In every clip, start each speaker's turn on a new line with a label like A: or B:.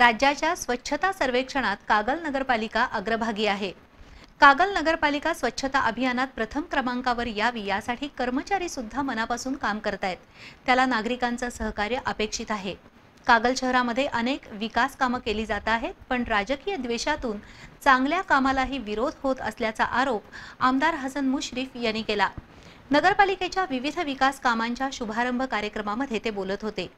A: राज्याच्या स्वच्छता सर्वेक्षणात कागल नगरपालिका अग्रभागी आहे कागल नगरपालिका स्वच्छता अभियानात प्रथम क्रमांकावर यावी यासाठी कर्मचारी सुद्धा मनापासून काम करतायत त्याला नागरिकांचं सहकार्य अपेक्षित आहे कागल शहरामध्ये अनेक विकास कामं केली जात आहेत पण राजकीय द्वेषातून चांगल्या कामालाही विरोध होत असल्याचा आरोप आमदार हसन मुश्रीफ यांनी केला नगरपालिकेच्या विविध विकास कामांच्या शुभारंभ कार्यक्रमामध्ये ते बोलत होते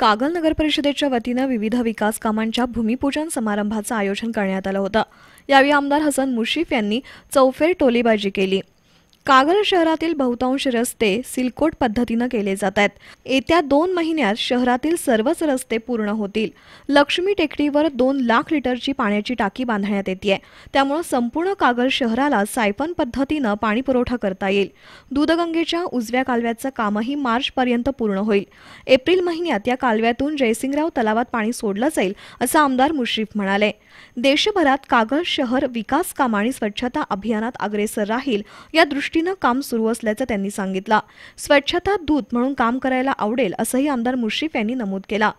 B: कागल नगर परिषदेच्या वतीनं विविध विकास कामांच्या भूमिपूजन समारंभाचं आयोजन करण्यात आलं होतं यावेळी आमदार हसन मुशीफ यांनी चौफेर टोलीबाजी केली कागल शहरातील बहुतांश रस्ते सिलकोट पद्धतीनं केले जात आहेत येत्या दोन महिन्यात शहरातील सर्वच रस्ते पूर्ण होतील लक्ष्मी टेकडीवर दोन लाख लिटरची पाण्याची टाकी बांधण्यात येते त्यामुळे संपूर्ण कागल शहराला सायफन पद्धतीनं पाणी पुरवठा करता येईल दूधगंगेच्या उजव्या कालव्याचं कामही मार्चपर्यंत पूर्ण होईल एप्रिल महिन्यात या कालव्यातून जयसिंगराव तलावात पाणी सोडलं जाईल असं आमदार मुश्रीफ म्हणाले देशभरात कागल शहर विकास काम आणि स्वच्छता अभियानात अग्रेसर राहील या दृष्टी दृष्टीनं काम सुरू असल्याचं त्यांनी सांगितलं स्वच्छता दूत म्हणून काम करायला आवडेल असंही आमदार मुश्रीफ यांनी नमूद केला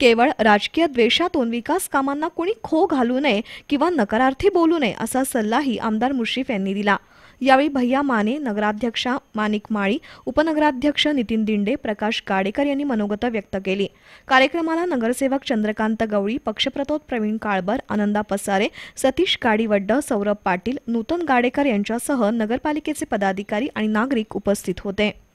B: केवळ राजकीय द्वेषातून विकास कामांना कोणी खो घालू नये किंवा नकारार्थी बोलू नये असा सल्लाही आमदार मुश्रीफ यांनी दिला यावेळी भैया माने नगराध्यक्षा माणिक माळी उपनगराध्यक्ष नितीन दिंडे प्रकाश गाडेकर यांनी मनोगत व्यक्त केली कार्यक्रमाला नगरसेवक चंद्रकांत गवळी पक्षप्रतोद प्रवीण काळबर आनंदा पसारे सतीश गाडीवड्ड सौरभ पाटील नूतन गाडेकर यांच्यासह नगरपालिकेचे पदाधिकारी आणि नागरिक उपस्थित होते